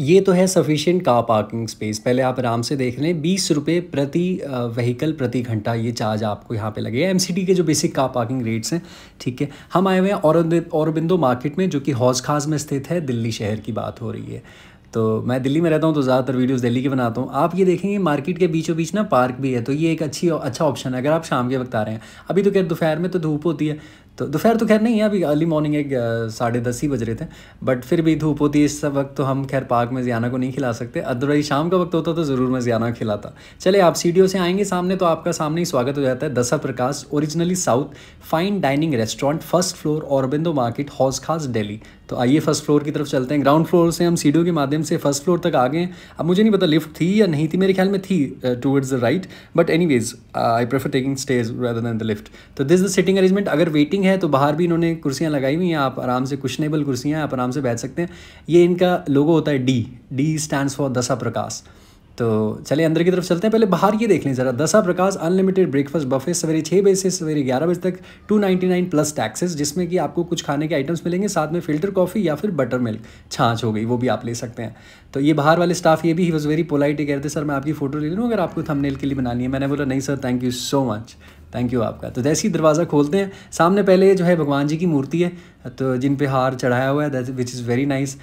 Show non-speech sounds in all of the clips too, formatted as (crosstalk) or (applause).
ये तो है सफिशिएंट कार पार्किंग स्पेस पहले आप आराम से देख लें बीस रुपये प्रति व्हीकल प्रति घंटा ये चार्ज आपको यहाँ पे लगेगा एम के जो बेसिक कार पार्किंग रेट्स हैं ठीक है हम आए हुए हैं और औरबिंदो मार्केट में जो कि हौज खास में स्थित है दिल्ली शहर की बात हो रही है तो मैं दिल्ली में रहता हूँ तो ज़्यादातर वीडियोस दिल्ली के बनाता हूँ आप ये देखेंगे मार्केट के बीचों बीच ना पार्क भी है तो ये एक अच्छी अच्छा ऑप्शन है अगर आप शाम के वक्त आ रहे हैं अभी तो क्या दोपहर में तो धूप होती है तो दोपहर तो खैर नहीं है अभी अर्ली मॉर्निंग एक साढ़े दस ही बज रहे थे बट फिर भी धूप होती है इस वक्त तो हम खैर पार्क में जियाना को नहीं खिला सकते अदरवाइज शाम का वक्त होता तो ज़रूर मैं जियाना खिलाता चले आप सीडियो से आएंगे सामने तो आपका सामने ही स्वागत हो जाता है Dasaprakash originally south fine dining restaurant first floor Aurobindo market Hauz Khas daily तो आइए फर्स्ट फ्लोर की तरफ चलते हैं ग्राउंड फ्लोर से हम सीढ़ियों के माध्यम से फर्स्ट फ्लोर तक आ गए अब मुझे नहीं पता लिफ्ट थी या नहीं थी मेरे ख्याल में थी towards the right but anyways I prefer taking stage rather than the lift तो दिस द सिटिंग अरेंजमेंट अगर वेटिंग है तो बाहर भी इन्होंने कुर्सियाँ लगाई हुई हैं आप आराम से कुशनेबल कुर्सियाँ आप आराम से बैठ सकते हैं ये इनका लोगो होता है डी डी स्टैंड फॉर दशा प्रकाश तो चलिए अंदर की तरफ चलते हैं पहले बाहर ये देख लें ज़रा दसा प्रकाश अनलिमिटेड ब्रेकफास्ट बफे सवेरे छः बजे से सवेरे ग्यारह बजे तक टू नाइन प्लस टैक्सेस जिसमें कि आपको कुछ खाने के आइटम्स मिलेंगे साथ में फिल्टर कॉफ़ी या फिर बटर मिल्क छाछ हो गई वो भी आप ले सकते हैं तो ये बाहर वाले स्टाफ ये भी ही वॉज वेरी पोलाइट ही कहते सर मैं आपकी फ़ोटो ले लूँ अगर आपको थमनेल के लिए बनानी है मैंने बोला नहीं sir thank you so much thank you आपका तो जैसे ही दरवाज़ा खोलते हैं सामने पहले जो है भगवान जी की मूर्ति है तो जिन पे हार चढ़ाया हुआ है that which is very nice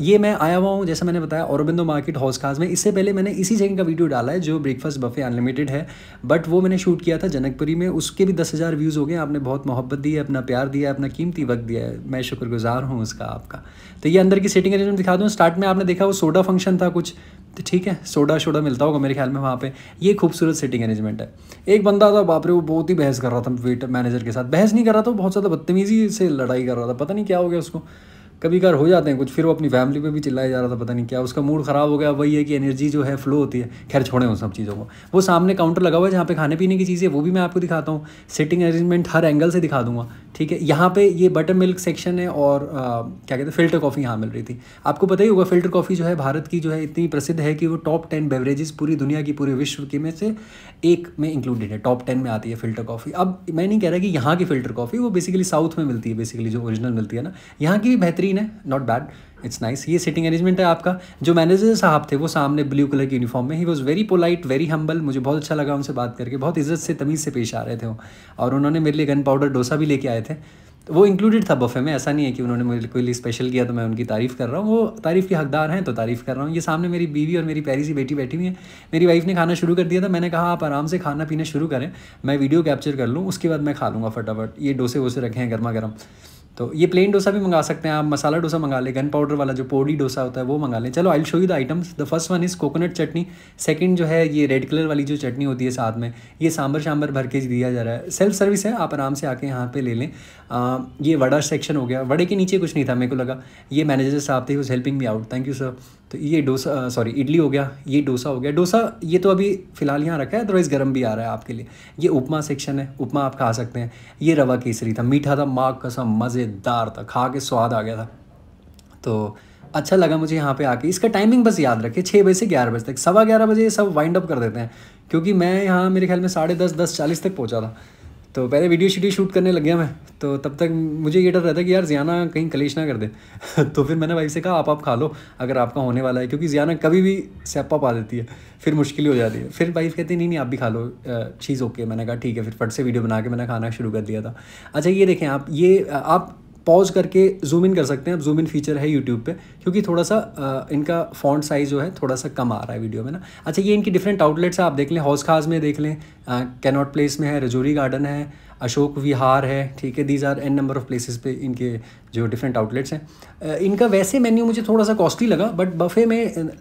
ये मैं आया हुआ हूँ जैसा मैंने बताया औरबिंदो मार्केट हाउस खास में इससे पहले मैंने इसी जगह का वीडियो डाला है जो ब्रेकफास्ट बफे अनलिमिटेड है बट वो मैंने शूट किया था जनकपुरी में उसके भी दस हज़ार व्यूज़ हो गए आपने बहुत मोहब्बत दी है अपना प्यार दिया है अपना कीमती वक्त दिया है मैं शुक्रगुजार हूँ उसका आपका तो ये अंदर की सेटिंग अरेंजमेंट दिखा दूँ स्टार्ट में आपने देखा वो सोडा फंक्शन था कुछ तो ठीक है सोडा शोडा मिलता होगा मेरे ख्याल में वहाँ पे ये खूबसूरत सिटिंग अरेंजमेंट है एक बंदा था बाप रे वो बहुत ही बहस कर रहा था वेटर मैनेजर के साथ बहस नहीं कर रहा था बहुत ज़्यादा बदतमीज़ी से लड़ाई कर रहा था पता नहीं क्या हो गया उसको कभी कार हो जाते हैं कुछ फिर वो अपनी फैमिली पे भी चिल्लाया जा रहा था पता नहीं क्या उसका मूड ख़राब हो गया वही है कि एनर्जी जो है फ्लो होती है खैर छोड़े उन सब चीज़ों को वो सामने काउंटर लगा हुआ है जहाँ पे खाने पीने की चीज़ें वो भी मैं आपको दिखाता हूँ सिटिंग अरेंजमेंट हर एंगल से दिखा दूंगा ठीक है यहाँ पे ये बटर मिल्क सेक्शन है और आ, क्या कहते हैं फ़िल्टर कॉफ़ी यहाँ मिल रही थी आपको पता ही होगा फ़िल्टर कॉफ़ी जो है भारत की जो है इतनी प्रसिद्ध है कि वो टॉप टेन बेवरेजेस पूरी दुनिया की पूरे विश्व के में से एक में इंक्लूडेड है टॉप टेन में आती है फ़िल्टर कॉफ़ी अब मैं नहीं कह रहा कि यहाँ की फ़िल्टर कॉफ़ी वो बेसिकली साउथ में मिलती है बेसिकली जो ओरिजिनल मिलती है ना यहाँ की भी बेहतरीन है नॉट बैड इट्स नाइस ये सिटिंग अरेंजमेंट है आपका जो मैनेजर साहब थे वो सामने ब्लू कलर की यूनिफॉर्म में he was very polite very humble मुझे बहुत अच्छा लगा उनसे बात करके बहुत इज्जत से तमीज़ से पेश आ रहे थे वो और उन्होंने मेरे लिए गन पाउडर डोसा भी लेके आए थे तो वो इंक्लूडेड था बफे में ऐसा नहीं है कि उन्होंने मेरे को लिए स्पेशल किया तो मैं उनकी तारीफ़ कर रहा हूँ वो तारीफ़ के हकदार हैं तो तारीफ़ कर रहा हूँ ये सामने मेरी बीवी और मेरी पैरी सी बेटी बैठी हुई है मेरी वाइफ ने खाना शुरू कर दिया था मैंने कहा आप आराम से खाना पीना शुरू करें मैं वीडियो कैप्चर कर लूँ उसके बाद मैं खा लूँगा फटाफट ये डोसे वोसे रखे हैं गर्मा गर्म तो ये प्लेन डोसा भी मंगा सकते हैं आप मसाला डोसा मंगा लें गन पाउडर वाला जो पोड़ी डोसा होता है वो मंगा लें चलो I show you the items the first one is coconut chutney second जो है ये रेड कलर वाली जो चटनी होती है साथ में ये सांबर शाम्बर भर के दिया जा रहा है सेल्फ सर्विस है आप आराम से आके यहाँ पर ले लें आ, ये वड़ा सेक्शन हो गया वड़े के नीचे कुछ नहीं था मेरे को लगा ये मैनेजर साहब थे उस helping me out thank you sir तो ये डोसा सॉरी इडली हो गया ये डोसा हो गया डोसा ये तो अभी फ़िलहाल यहाँ रखा है अदरवाइज़ गर्म भी आ रहा है आपके लिए ये उपमा सेक्शन है उपमा आप खा सकते हैं ये रवा केसरी था मीठा था माँ कसम मज़ेदार था खा के स्वाद आ गया था तो अच्छा लगा मुझे यहाँ पे आके इसका टाइमिंग बस याद रखें छः बजे से ग्यारह बजे तक सवा ग्यारह बजे ये सब वाइंड अप कर देते हैं क्योंकि मैं यहाँ मेरे ख्याल में साढ़े दस दस चालीस तक पहुँचा था तो पहले वीडियो शीडियो शूट करने लग गया मैं तो तब तक मुझे ये डर रहता कि यार जियाना कहीं कलेश ना कर दे (laughs) तो फिर मैंने भाई से कहा आप आप खा लो अगर आपका होने वाला है क्योंकि जियाना कभी भी स्यापा पा देती है फिर मुश्किल हो जाती है फिर वाइफ कहती नहीं नहीं आप भी खा लो चीज़ ओके मैंने कहा ठीक है फिर फट से वीडियो बना के मैंने खाना शुरू कर दिया था अच्छा ये देखें आप ये आप पॉज करके जूम इन कर सकते हैं अब जूम इन फीचर है यूट्यूब पे क्योंकि थोड़ा सा आ, इनका फॉन्ट साइज़ जो है थोड़ा सा कम आ रहा है वीडियो में ना अच्छा ये इनकी डिफरेंट आउटलेट्स आप देख लें हौस खास में देख लें कैनॉट प्लेस में है रजौरी गार्डन है अशोक विहार है ठीक है these are n number of places पे इनके जो डिफरेंट आउटलेट्स हैं इनका वैसे मेन्यू मुझे थोड़ा सा कॉस्टली लगा बट बफ़े में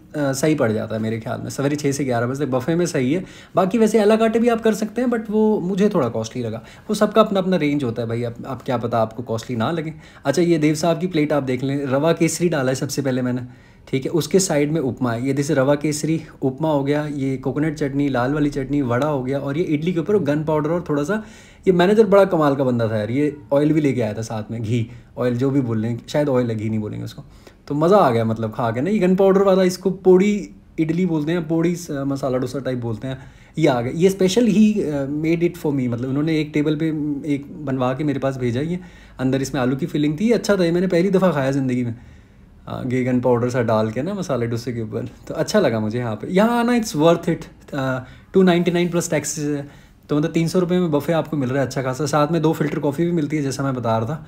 सही पड़ जाता है मेरे ख्याल में सवेरे छः से ग्यारह बजे तक बफ़े में सही है बाकी वैसे अलग आटे भी आप कर सकते हैं बट वो मुझे थोड़ा कॉस्टली लगा वो सबका अपना अपना रेंज होता है भाई आप, आप क्या पता आपको कॉस्टली ना लगे अच्छा ये देव साहब की प्लेट आप देख लें रवा केसरी डाला है सबसे पहले मैंने ठीक है उसके साइड में उपमा ये जैसे रवा केसरी उपमा हो गया ये कोकोनट चटनी लाल वाली चटनी वड़ा हो गया और ये इडली के ऊपर गन पाउडर और थोड़ा सा ये मैनेजर बड़ा कमाल का बंदा था यार ये ऑयल भी लेके आया था साथ में घी ऑयल जो भी बोल रहे हैं शायद ऑयल है घी नहीं बोलेंगे उसको तो मज़ा आ गया मतलब खा के ना ये गन पाउडर वाला इसको पोड़ी इडली बोलते हैं पोड़ी मसाला डोसा टाइप बोलते हैं ये आ गया ये स्पेशल ही मेड इट फॉर मी मतलब उन्होंने एक टेबल पे एक बनवा के मेरे पास भेजा ये अंदर इसमें आलू की फीलिंग थी अच्छा था ये मैंने पहली दफ़ा खाया ज़िंदगी में गेगन हाँ, पाउडर सा डाल के ना मसाले डोसे के ऊपर तो अच्छा लगा मुझे यहाँ पे यहाँ आना it's worth it two ninety nine plus tax तो मतलब तीन सौ रुपये में बफ़े आपको मिल रहा है अच्छा खासा साथ में दो फिल्टर कॉफ़ी भी मिलती है जैसा मैं बता रहा था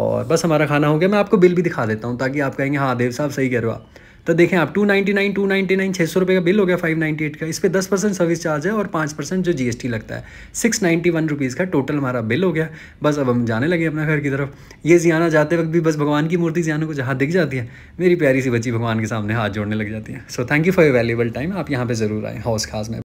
और बस हमारा खाना हो गया मैं आपको बिल भी दिखा देता हूँ ताकि आप कहेंगे हाँ देव साहब सही कह रहे हो आप तो देखें आप two ninety nine two ninety nine छः सौ रुपये का बिल हो गया फाइव नाइनटी एट का इस पर दस परसेंट सर्विस चार्ज है और पाँच परसेंट जो जी एस टी लगता है सिक्स नाइन्टी वन रुपीज़ का टोटल हमारा बिल हो गया बस अब हम जाने लगे अपना घर की तरफ ये जियाना जाते वक्त भी बस भगवान की मूर्ति जियाना को जहाँ दिख जाती है मेरी प्यारी सी बच्ची भगवान के सामने हाथ जोड़ने लग जाती है so thank you for a valuable time आप यहाँ पर ज़रूर आएँ हौस खास में